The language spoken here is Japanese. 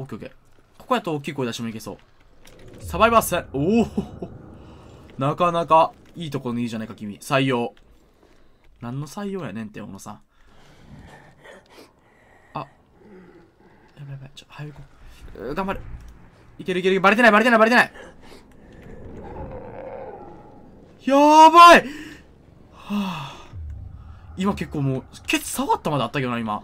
オッケーオッケー。ここやと大きい声出してもいけそう。サバイバー戦おおなかなかいいところにいいじゃないか、君。採用。何の採用やねんって、小野さん。あ。やばいやばい。ちょ、早く行こう。頑張る。いけるいける。バレてない、バレてない、バレてない。やばいはあ。今結構もう、ケツ触ったまであったけどな、今。